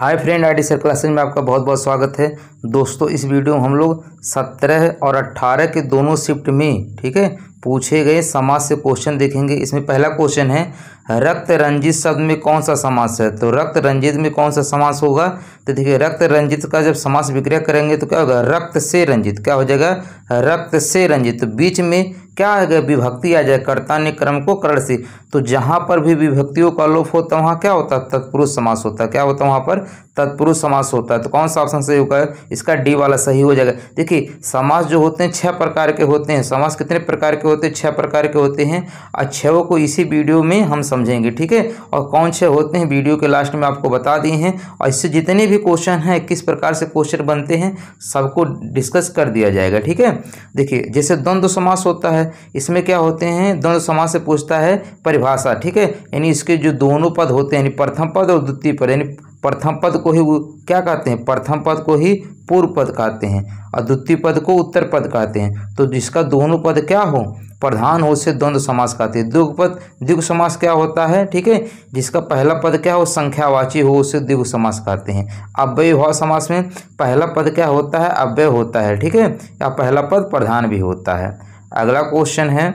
hi friend I D sir classes में आपका बहुत बहुत स्वागत है दोस्तों इस वीडियो में हम लोग सत्रह और अट्ठारह के दोनों शिफ्ट में ठीक है पूछे गए समाज से क्वेश्चन देखेंगे इसमें पहला क्वेश्चन है रक्त रंजित शब्द में कौन सा समास है तो रक्त रंजित में कौन सा समास होगा तो देखिए रक्त रंजित का जब समास विक्रय करेंगे तो क्या होगा रक्त से रंजित क्या हो जाएगा रक्त से रंजित तो बीच में क्या होगा विभक्ति आ जाए कर्ता ने कर्म को करण से तो जहाँ पर भी विभक्तियों का लोप होता है वहाँ क्या होता है तत्पुरुष समास होता है क्या होता है वहाँ पर तत्पुरुष समास होता है तो कौन सा ऑप्शन सही होगा इसका डी वाला सही हो जाएगा देखिए समास जो होते हैं छह प्रकार के होते हैं समास कितने प्रकार के होते हैं छह प्रकार के होते हैं और छः को इसी वीडियो में हम समझेंगे ठीक है और कौन छह होते हैं वीडियो के लास्ट में आपको बता दिए हैं और इससे जितने भी क्वेश्चन हैं किस प्रकार से क्वेश्चन बनते हैं सबको डिस्कस कर दिया जाएगा ठीक है देखिए जैसे द्वंद्व समास होता है इसमें क्या होते हैं द्वंद्व समास से पूछता है परिभाषा ठीक है यानी इसके जो दोनों पद होते हैं यानी प्रथम पद और द्वितीय पद यानी प्रथम पद को ही क्या कहते हैं प्रथम पद को ही पूर्व पद कहते हैं और द्वितीय पद को उत्तर पद कहते हैं तो जिसका दोनों पद क्या हो प्रधान हो से द्वंद्व समास कहते हैं द्विग पद द्विग समास क्या होता है ठीक है जिसका पहला पद क्या हो संख्यावाची हो उसे द्विग समास कहते हैं अव्यय हुआ समास में पहला पद क्या होता है अव्यय होता है ठीक है या पहला पद प्रधान भी होता है अगला क्वेश्चन है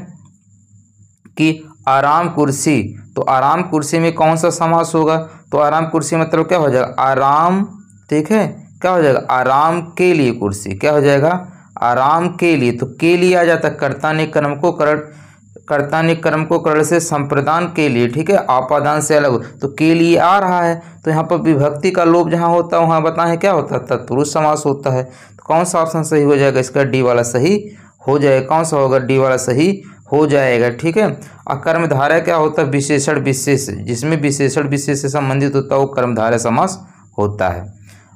कि आराम कुर्सी तो आराम कुर्सी में कौन सा समास होगा तो आराम कुर्सी मतलब क्या हो जाएगा आराम ठीक है क्या हो जाएगा आराम के लिए कुर्सी क्या हो जाएगा आराम के लिए तो के लिए आ जाता कर्ता ने कर्म को करण कर्ता ने कर्म को करण से संप्रदान के लिए ठीक है आपादान से अलग तो के लिए आ रहा है तो यहाँ पर विभक्ति का लोभ जहाँ होता है वहाँ बताएं क्या होता है तत्पुरुष समास होता है तो कौन सा ऑप्शन सही हो जाएगा इसका डी वाला सही हो जाएगा कौन सा होगा डी वाला सही हो जाएगा ठीक है और कर्मधारा क्या होता है विशेषण विशेष जिसमें विशेषण विशेष से संबंधित होता है वो कर्मधारा समास होता है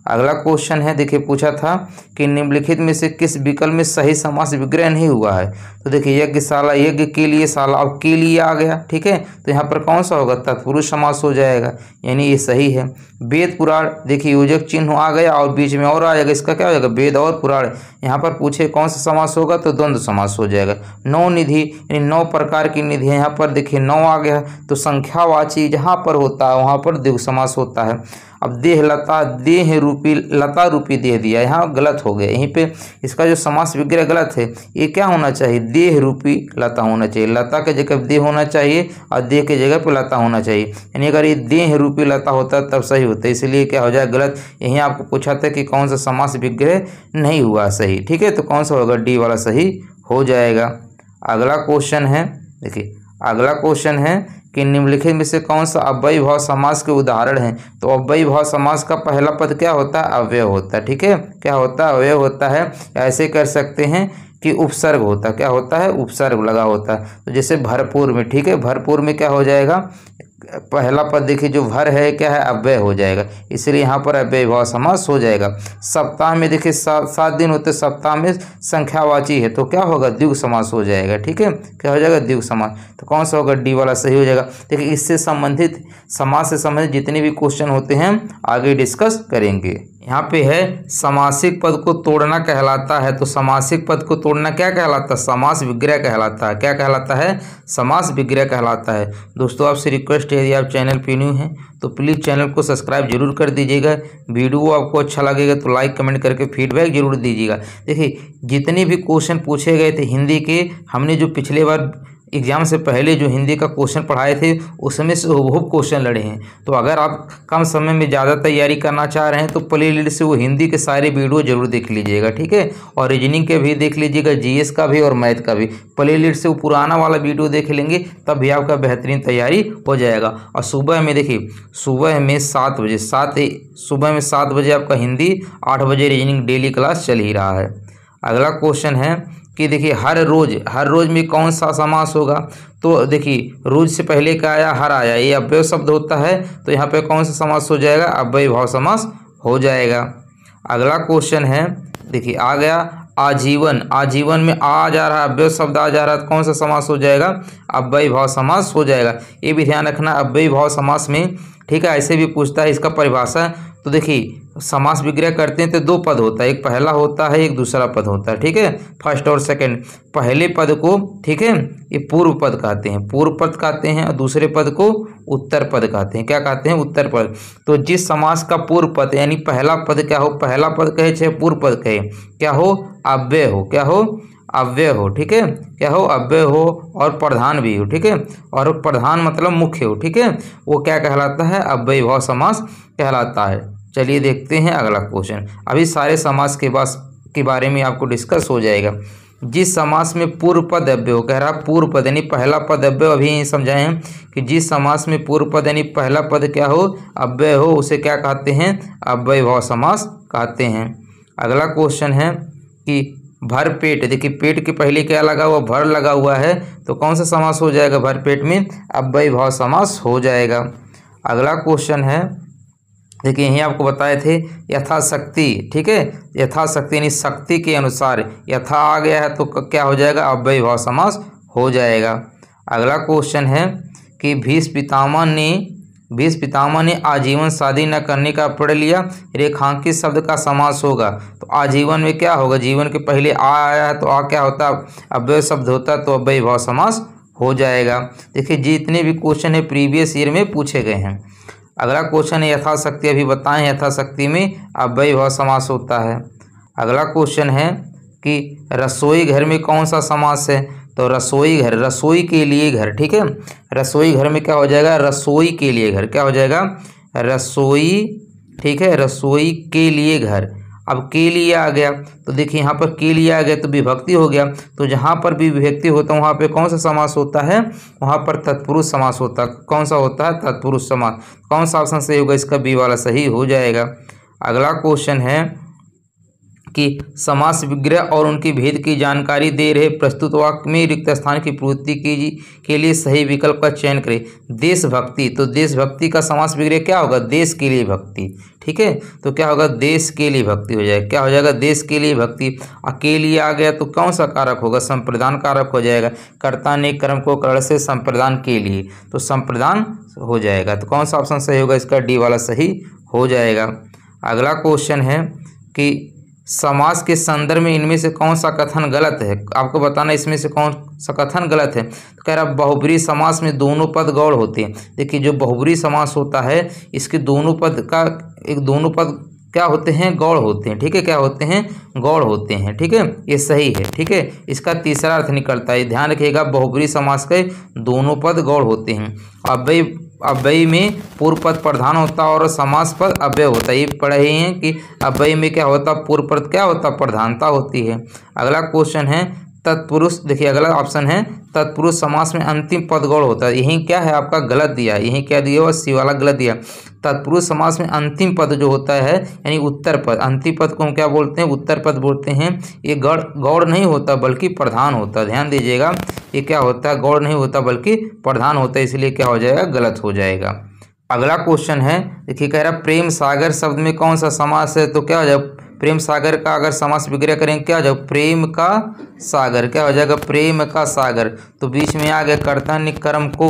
अगला क्वेश्चन है देखिए पूछा था कि निम्नलिखित में से किस विकल्प में सही समास विग्रह नहीं हुआ है तो देखिए यज्ञशाला यज्ञ के लिए शाला अब के लिए आ गया ठीक है तो यहाँ पर कौन सा होगा तत्पुरुष समास हो जाएगा यानी ये सही है वेद पुराण देखिए योजक चिन्ह आ गया और बीच में और आ जाएगा इसका क्या हो जाएगा वेद और पुराण यहाँ पर पूछे कौन सा समास होगा तो द्वंद्व समास हो जाएगा नौ निधि यानी नौ प्रकार की निधि है यहाँ पर देखिए नौ आ गया तो संख्यावाची जहाँ पर होता है वहाँ पर द्विग समास होता है अब देह लता देह रूपी लता रूपी देह दिया यहाँ गलत हो गया यहीं पे इसका जो समास विग्रह गलत है ये क्या होना चाहिए देह रूपी लता होना चाहिए लता के जगह देह होना चाहिए और देह के जगह पर लता होना चाहिए यानी अगर ये देह रूपी लता होता तब सही होता इसलिए क्या हो जाए गलत यहीं आपको पूछा था कि कौन सा समास विग्रह नहीं हुआ सही सही ठीक है तो कौन सा होगा डी वाला सही हो जाएगा अगला क्वेश्चन है देखिए अगला क्वेश्चन है कि निम्नलिखित में से कौन सा अव्यय भाव समास के उदाहरण हैं तो अव्यय भाव समास का पहला पद क्या होता है अव्यय होता है ठीक है क्या होता है अव्यय होता है ऐसे कर सकते हैं कि उपसर्ग होता क्या होता है उपसर्ग लगा होता है तो जैसे भरपूर में ठीक है भरपूर में क्या हो जाएगा पहला पद देखिए जो भर है क्या है अव्यय हो जाएगा इसलिए यहाँ पर अव्यय भाव समास हो जाएगा सप्ताह में देखिए सात सात दिन होते सप्ताह में संख्यावाची है तो क्या होगा द्युग समास हो जाएगा ठीक है क्या हो जाएगा द्युग समास तो कौन सा होगा डी वाला सही हो जाएगा देखिए इससे संबंधित समाज से संबंधित जितने भी क्वेश्चन होते हैं आगे डिस्कस करेंगे यहाँ पे है समासिक पद को तोड़ना कहलाता है तो समासिक पद को तोड़ना क्या कहलाता है समास विग्रह कहलाता है क्या कहलाता है समास विग्रह कहलाता है दोस्तों आपसे रिक्वेस्ट है यदि आप चैनल पे न्यू हैं तो प्लीज़ चैनल को सब्सक्राइब जरूर कर दीजिएगा वीडियो आपको अच्छा लगेगा तो लाइक कमेंट करके फीडबैक जरूर दीजिएगा देखिए जितने भी क्वेश्चन पूछे गए थे हिंदी के हमने जो पिछले बार एग्ज़ाम से पहले जो हिंदी का क्वेश्चन पढ़ाए थे उसमें से बहुत क्वेश्चन लड़े हैं तो अगर आप कम समय में ज़्यादा तैयारी करना चाह रहे हैं तो प्ले लिस्ट से वो हिंदी के सारे वीडियो ज़रूर देख लीजिएगा ठीक है और रीजनिंग के भी देख लीजिएगा जीएस का भी और मैथ का भी प्ले लिस्ट से वो पुराना वाला वीडियो देख लेंगे तब भी आपका बेहतरीन तैयारी हो जाएगा और सुबह में देखिए सुबह में सात बजे सात सुबह में सात बजे आपका हिंदी आठ बजे रीजनिंग डेली क्लास चल ही रहा है अगला क्वेश्चन है कि देखिए हर रोज़ हर रोज़ में कौन सा समास होगा तो देखिए रोज से पहले का आया हर आया ये अव्यय शब्द होता है तो यहाँ पे कौन सा समास हो जाएगा अव्यय भाव समास हो जाएगा अगला क्वेश्चन है देखिए आ गया आजीवन आजीवन में आ जा रहा है अव्यय शब्द आ जा रहा है तो कौन सा समास हो जाएगा अव्यय भाव समास हो जाएगा ये भी ध्यान रखना अव्यय भाव समास में ठीक है ऐसे भी पूछता है इसका परिभाषा तो देखिए समास विग्रह करते हैं तो दो पद होता है एक पहला होता है एक दूसरा पद होता है ठीक है फर्स्ट और सेकंड पहले पद को ठीक है ये पूर्व पद कहते हैं पूर्व पद कहते हैं और दूसरे पद को उत्तर पद कहते हैं क्या कहते हैं उत्तर पद तो जिस समास का पूर्व पद यानी पहला पद क्या हो पहला पद कहे चाहे पूर्व पद कहे क्या हो अव्यय हो क्या हो अव्यय हो ठीक है क्या हो अव्यय हो और प्रधान भी हो ठीक है और प्रधान मतलब मुख्य हो ठीक है वो क्या कहलाता है अव्यय भाव समास कहलाता है चलिए देखते हैं अगला क्वेश्चन अभी सारे समास के पास के बारे में आपको डिस्कस हो जाएगा जिस समास में पूर्व पद अव्य हो कह रहा पूर्व पद यानी पहला पद हो अभी समझाए हैं कि जिस समास में पूर्व पद यानी पहला पद क्या हो अव्यय हो उसे क्या कहते हैं अव्यय भाव समास कहते हैं अगला क्वेश्चन है कि भर पेट देखिए पेट के पहले क्या लगा हुआ भर लगा हुआ है तो कौन सा समास हो जाएगा भर पेट में अव्यय भाव समास हो जाएगा अगला क्वेश्चन है देखिए यहीं आपको बताए थे यथाशक्ति ठीक है यथाशक्ति यानी शक्ति के अनुसार यथा आ गया है तो क्या हो जाएगा अव्यय भाव समास हो जाएगा अगला क्वेश्चन है कि भीष पितामह ने भीष पितामह ने आजीवन शादी न करने का पढ़ लिया रेखांकित शब्द का समास होगा तो आजीवन में क्या होगा जीवन के पहले आ आया है तो आ क्या होता अव्यय शब्द होता तो अव्यय भाव समास हो जाएगा देखिए जितने भी क्वेश्चन है प्रीवियस ईयर में पूछे गए हैं अगला क्वेश्चन है यथाशक्ति अभी बताएं यथाशक्ति में अव्यय भाव समास होता है अगला क्वेश्चन है कि रसोई घर में कौन सा समास है तो रसोई घर रसोई के लिए घर ठीक है रसोई घर में क्या हो जाएगा रसोई के लिए घर क्या हो जाएगा रसोई ठीक है रसोई के लिए घर अब के लिए आ गया तो देखिए यहाँ पर के लिए आ गया तो विभक्ति हो गया तो जहाँ पर भी विभक्ति होता है वहाँ पे कौन सा समास होता है वहाँ पर तत्पुरुष समास होता है कौन सा होता है तत्पुरुष समास कौन सा ऑप्शन सही होगा इसका बी वाला सही हो जाएगा अगला क्वेश्चन है कि समास विग्रह और उनके भेद की जानकारी दे रहे प्रस्तुत वाक्य में रिक्त स्थान की पूर्ति की के लिए सही विकल्प का चयन करें देशभक्ति तो देशभक्ति का समास विग्रह क्या होगा देश के लिए भक्ति ठीक है तो क्या होगा देश के लिए भक्ति हो जाएगा क्या हो जाएगा देश के लिए भक्ति अकेले आ गया तो कौन सा कारक होगा संप्रदान कारक हो जाएगा कर्ता ने कर्म को कर से संप्रदान के लिए तो संप्रदान हो जाएगा तो कौन सा ऑप्शन सही होगा इसका डी वाला सही हो जाएगा अगला क्वेश्चन है कि समाज के संदर्भ में इनमें से कौन सा कथन गलत है आपको बताना इसमें से कौन सा कथन गलत है तो कह रहा बहुबरी समास में दोनों पद गौड़ होते हैं देखिए जो बहुबरी समास होता है इसके दोनों पद का एक दोनों पद क्या होते हैं गौड़ होते हैं ठीक है क्या होते हैं गौड़ होते हैं ठीक है ये सही है ठीक है इसका तीसरा अर्थ निकलता है ध्यान रखिएगा बहुबरी समाज के दोनों पद गौड़ होते हैं अब भाई अव्यय में पूर्व पद प्रधान होता है और समास पद अव्यय होता है ये पढ़े ही हैं कि अव्यय में क्या होता पूर्व पद क्या होता प्रधानता होती है अगला क्वेश्चन है तत्पुरुष देखिए अगला ऑप्शन है तत्पुरुष समास में अंतिम पद गौड़ होता है यही क्या है आपका गलत दिया यही क्या दिया हुआ सी वाला गलत दिया तत्पुरुष समास में अंतिम पद जो होता है यानी उत्तर पद अंतिम पद को हम क्या बोलते हैं उत्तर पद बोलते हैं ये गौड़ गौड़ नहीं होता बल्कि प्रधान होता ध्यान दीजिएगा ये क्या होता है गौड़ नहीं होता बल्कि प्रधान होता है इसलिए क्या हो जाएगा गलत हो जाएगा अगला क्वेश्चन है देखिए कह रहा प्रेम सागर शब्द में कौन सा समास है तो क्या हो जाएगा प्रेम सागर का अगर समास विग्रह करेंगे क्या हो जाएगा प्रेम का सागर क्या हो जाएगा प्रेम का सागर तो बीच में आ गया कर्ता निक्रम को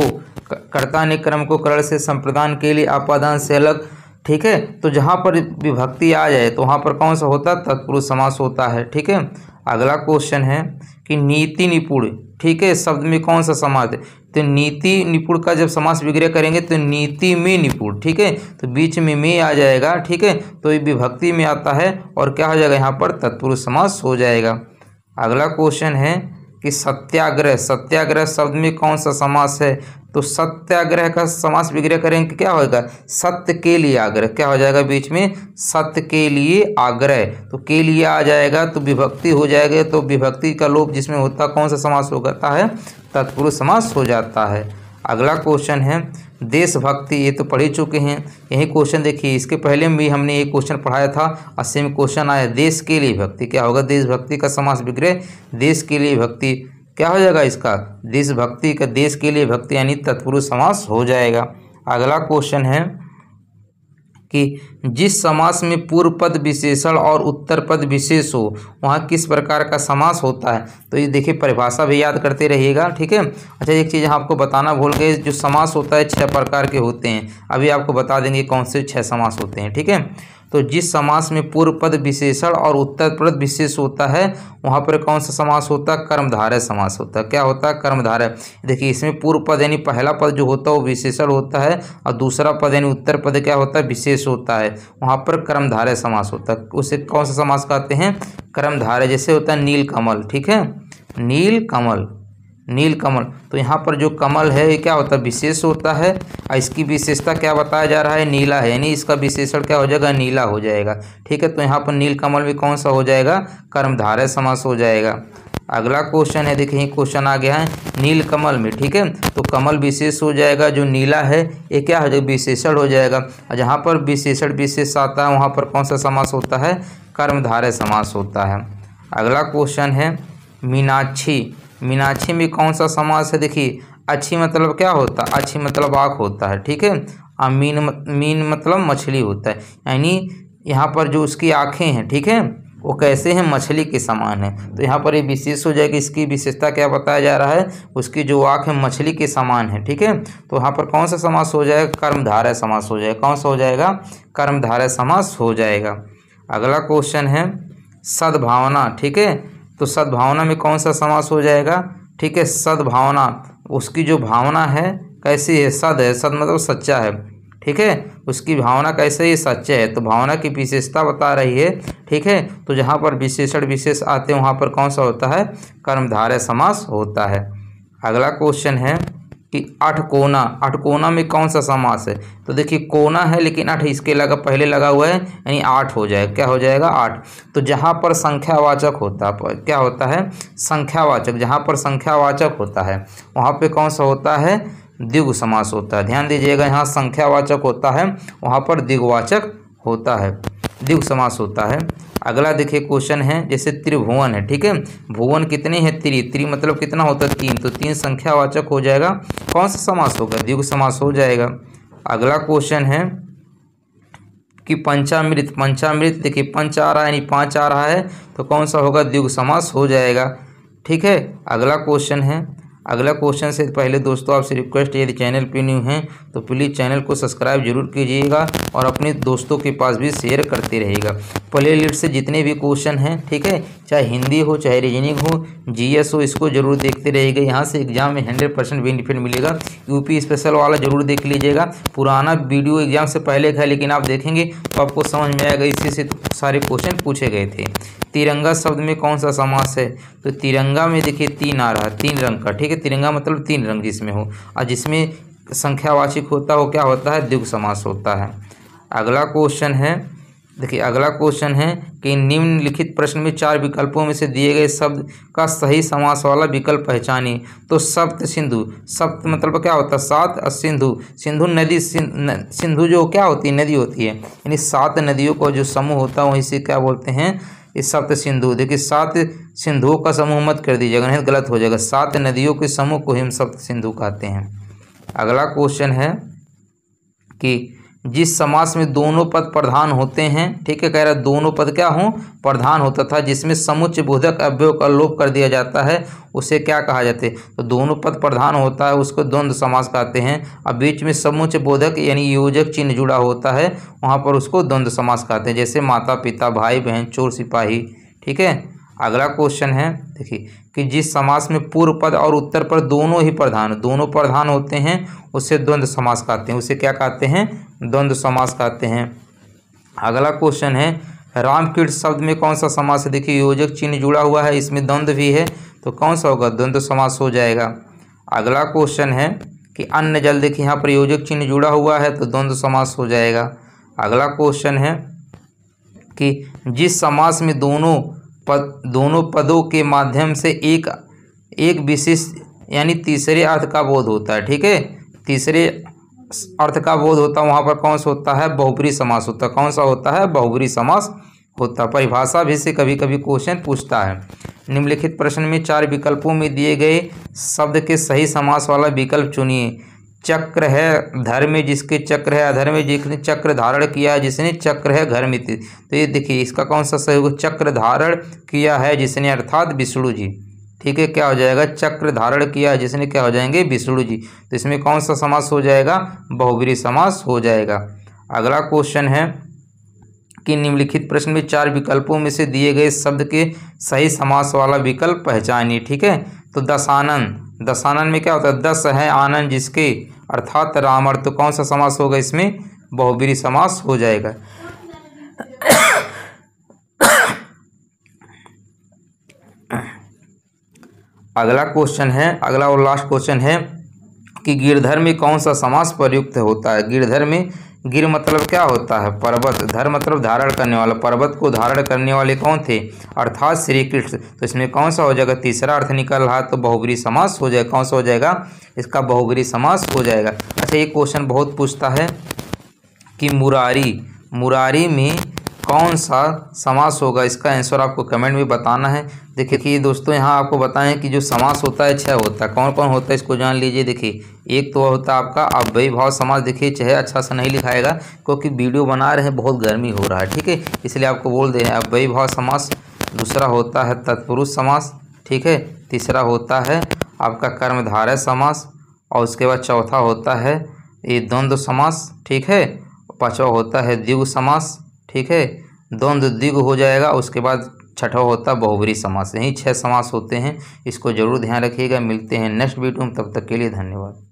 कर्ता निक्रम को करण से संप्रदान के लिए आपादान से अलग ठीक है तो जहाँ पर विभक्ति आ जाए तो वहाँ पर कौन सा होता है तत्पुरुष समास होता है ठीक है अगला क्वेश्चन है कि नीति निपुण ठीक है शब्द में कौन सा समास है तो नीति निपुण का जब समास विग्रह करेंगे तो नीति में निपुण ठीक है तो बीच में में आ जाएगा ठीक है तो ये विभक्ति में आता है और क्या हो जाएगा यहाँ पर तत्पुरुष समास हो जाएगा अगला क्वेश्चन है कि सत्याग्रह सत्याग्रह शब्द में कौन सा समास है तो सत्याग्रह का समास विग्रह करेंगे क्या होगा सत्य के लिए आग्रह क्या हो जाएगा बीच में सत्य के लिए आग्रह तो के लिए आ जाएगा तो विभक्ति हो जाएगा तो विभक्ति का लोप जिसमें होता कौन सा समास हो जाता है तत्पुरुष समास हो जाता है अगला क्वेश्चन है देशभक्ति ये तो पढ़ ही चुके हैं यही क्वेश्चन देखिए इसके पहले भी हमने ये क्वेश्चन पढ़ाया था असीम क्वेश्चन आया देश के लिए भक्ति क्या होगा देशभक्ति का समास विग्रह देश के लिए भक्ति क्या हो जाएगा इसका देश भक्ति का देश के लिए भक्ति यानी तत्पुरुष समास हो जाएगा अगला क्वेश्चन है कि जिस समास में पूर्व पद विशेषण और उत्तर पद विशेष हो वहाँ किस प्रकार का समास होता है तो ये देखिए परिभाषा भी याद करते रहिएगा ठीक है अच्छा एक चीज़ आपको बताना भूल गए जो समास होता है छह प्रकार के होते हैं अभी आपको बता देंगे कौन से छह समास होते हैं ठीक है तो जिस समास में पूर्व पद विशेषण और उत्तर पद विशेष होता है वहाँ पर कौन सा समास होता है कर्मधारय समास होता है क्या होता है कर्मधारय देखिए इसमें पूर्व पद यानी पहला पद जो होता है वो विशेषण होता है और दूसरा पद यानी उत्तर पद क्या होता है विशेष होता है वहाँ पर कर्मधारय समास होता है उसे कौन सा समास कहते हैं कर्मधारय जैसे होता है नीलकमल ठीक है नील कमल नील कमल तो यहाँ पर जो कमल है ये क्या होता है विशेष होता है और इसकी विशेषता क्या बताया जा रहा है नीला है यानी इसका विशेषण क्या हो जाएगा नीला हो जाएगा ठीक है तो यहाँ पर नील कमल भी कौन सा हो जाएगा कर्मधारय समास हो जाएगा अगला क्वेश्चन है देखिए क्वेश्चन आ गया है नील कमल में ठीक है तो कमल विशेष हो जाएगा जो नीला है ये क्या हो जाएगा विशेषण हो जाएगा और जहाँ पर विशेषण विशेष आता है वहाँ पर कौन सा समास होता है कर्मधारय समास होता है अगला क्वेश्चन है मीनाक्षी मीनाक्षी में कौन सा समास है देखिए अच्छी मतलब क्या होता है अच्छी मतलब आँख होता है ठीक है और मीन मीन मतलब मछली होता है यानी यहाँ पर जो उसकी आँखें हैं ठीक है वो कैसे हैं मछली के समान है तो यहाँ पर ये विशेष हो जाएगी इसकी विशेषता क्या बताया जा रहा है उसकी जो आँख है मछली के समान है ठीक है तो यहाँ पर कौन सा समास हो जाएगा कर्मधारय समास हो जाएगा कौन सा हो जाएगा कर्मधारय समास हो जाएगा अगला क्वेश्चन है सद्भावना ठीक है तो सद्भावना में कौन सा समास हो जाएगा ठीक है सद्भावना उसकी जो भावना है कैसी है सद है सद मतलब सच्चा है ठीक है उसकी भावना कैसे ये सच्चे है तो भावना की विशेषता बता रही है ठीक है तो जहाँ पर विशेषण विशेष आते हैं वहाँ पर कौन सा होता है कर्मधारय समास होता है अगला क्वेश्चन है कि आठ कोना आठ कोना में कौन सा समास है तो देखिए कोना है लेकिन आठ इसके लगा पहले लगा हुआ है यानी आठ हो जाएगा क्या हो जाएगा आठ तो जहाँ पर संख्यावाचक होता क्या होता है संख्यावाचक जहाँ पर संख्यावाचक होता है वहाँ पे कौन सा होता है द्विगु समास होता है ध्यान दीजिएगा यहाँ संख्यावाचक होता है वहाँ पर दिग्वाचक होता है द्विगु समास होता है अगला देखिए क्वेश्चन है जैसे त्रिभुवन है ठीक है भुवन कितने हैं त्रि त्रि मतलब कितना होता है तीन तो तीन संख्यावाचक हो जाएगा कौन सा समास होगा द्विगु समास हो जाएगा अगला क्वेश्चन है कि पंचामृत पंचामृत देखिए पंच आ रहा है यानी पाँच आ रहा है तो कौन सा होगा द्विग समास हो जाएगा ठीक है अगला क्वेश्चन है अगला क्वेश्चन से पहले दोस्तों आपसे रिक्वेस्ट यदि चैनल पे न्यू हैं तो प्लीज़ चैनल को सब्सक्राइब जरूर कीजिएगा और अपने दोस्तों के पास भी शेयर करते रहेगा प्ले लिस्ट से जितने भी क्वेश्चन हैं ठीक है चाहे हिंदी हो चाहे रीजनिंग हो जीएस हो इसको जरूर देखते रहिएगा यहाँ से एग्जाम में हंड्रेड परसेंट बेनिफिट मिलेगा यूपी स्पेशल वाला जरूर देख लीजिएगा पुराना वीडियो एग्जाम से पहले का है लेकिन आप देखेंगे तो आपको समझ में आएगा इसी से तो सारे क्वेश्चन पूछे गए थे तिरंगा शब्द में कौन सा समास है तो तिरंगा में देखिए तीन आ रहा है तीन रंग का ठीक है तिरंगा मतलब तीन रंग जिसमें हो और जिसमें संख्यावाचिक होता हो क्या होता है द्विग समास होता है अगला क्वेश्चन है देखिए अगला क्वेश्चन है कि निम्नलिखित प्रश्न में चार विकल्पों में से दिए गए शब्द का सही समास वाला विकल्प पहचानिए तो सप्त सिंधु सप्त मतलब क्या होता है सात और सिंधु सिंधु नदी सिंधु जो क्या होती है नदी होती है यानी सात नदियों का जो समूह होता है वहीं से क्या बोलते हैं इस सप्त सिंधु देखिए सात सिंधुओं का समूह मत कर दीजिएगा नहीं तो गलत हो जाएगा सात नदियों के समूह को हिम सप्त सिंधु कहते हैं अगला क्वेश्चन है कि जिस समास में दोनों पद प्रधान होते हैं ठीक है कह रहा है दोनों पद क्या हों प्रधान होता था जिसमें समुच्च बोधक अव्यय का लोप कर दिया जाता है उसे क्या कहा जाते हैं तो दोनों पद प्रधान होता है उसको द्वंद्व समास कहते हैं अब बीच में समुच्च बोधक यानी योजक चिन्ह जुड़ा होता है वहाँ पर उसको द्वंद्व समास कहते हैं जैसे माता पिता भाई बहन चोर सिपाही ठीक है अगला क्वेश्चन है देखिए कि जिस समास में पूर्व पद और उत्तर पर दोनों ही प्रधान दोनों प्रधान होते हैं उसे द्वंद्व समास कहते हैं उसे क्या कहते हैं द्वंद्व समास कहते हैं अगला क्वेश्चन है रामकीर्त शब्द में कौन सा समास है देखिए योजक चिन्ह जुड़ा हुआ है इसमें द्वंद्व भी है तो कौन सा होगा द्वंद्व समास हो जाएगा अगला क्वेश्चन है कि अन्न जल देखिए यहाँ पर योजक चिन्ह जुड़ा हुआ है तो द्वंद्व समास हो जाएगा अगला क्वेश्चन है कि जिस समास में दोनों पद दोनों पदों के माध्यम से एक एक विशेष यानी तीसरे अर्थ का बोध होता है ठीक है तीसरे अर्थ का बोध होता है वहाँ पर कौन सा होता है बहुबरी समास होता है कौन सा होता है बहुबरी समास होता है परिभाषा भी से कभी कभी क्वेश्चन पूछता है निम्नलिखित प्रश्न में चार विकल्पों में दिए गए शब्द के सही समास वाला विकल्प चुनिए चक्र है धर्म जिसके चक्र है अधर्म जिसने चक्र धारण किया है जिसने चक्र है घर मित्र तो ये देखिए इसका कौन सा सहयोग चक्र धारण किया है जिसने अर्थात विष्णु जी ठीक है क्या हो जाएगा चक्र धारण किया जिसने क्या हो जाएंगे विष्णु जी तो इसमें कौन सा समास हो जाएगा बहुबरी समास हो जाएगा अगला क्वेश्चन है कि निम्नलिखित प्रश्न में चार विकल्पों में से दिए गए शब्द के सही समास वाला विकल्प पहचानिए ठीक है तो दशानंद दसानन में क्या होता है दस है आनंद जिसके अर्थात रामर्थ तो कौन सा समास होगा इसमें बहुबीरी समास हो जाएगा अगला क्वेश्चन है अगला और लास्ट क्वेश्चन है कि गिरधर में कौन सा समास प्रयुक्त होता है गिरधर में गिर मतलब क्या होता है पर्वत धर मतलब धारण करने वाला पर्वत को धारण करने वाले कौन थे अर्थात श्री कृष्ण तो इसमें कौन सा हो जाएगा तीसरा अर्थ निकल रहा तो बहुबरी समास हो जाएगा कौन सा हो जाएगा इसका बहुगरी समास हो जाएगा अच्छा ये क्वेश्चन बहुत पूछता है कि मुरारी मुरारी में कौन सा समास होगा इसका आंसर आपको कमेंट में बताना है देखिए कि दोस्तों यहाँ आपको बताएं कि जो समास होता है छह होता है कौन कौन होता है इसको जान लीजिए देखिए एक तो होता है आपका भाई भाव समास देखिए छह अच्छा सा नहीं लिखाएगा क्योंकि वीडियो बना रहे हैं बहुत गर्मी हो रहा है ठीक है इसलिए आपको बोल दे रहे हैं अव्यय भाव समास दूसरा होता है तत्पुरुष समास ठीक है तीसरा होता है आपका कर्मधारय समास और उसके बाद चौथा होता है ये द्वंद्व समास ठीक है पाँचवा होता है द्विग समास ठीक है द्वंद्व द्विग हो जाएगा उसके बाद छठा होता बहुबरी समास यही छह समास होते हैं इसको जरूर ध्यान रखिएगा मिलते हैं नेक्स्ट वीडियो में तब तक के लिए धन्यवाद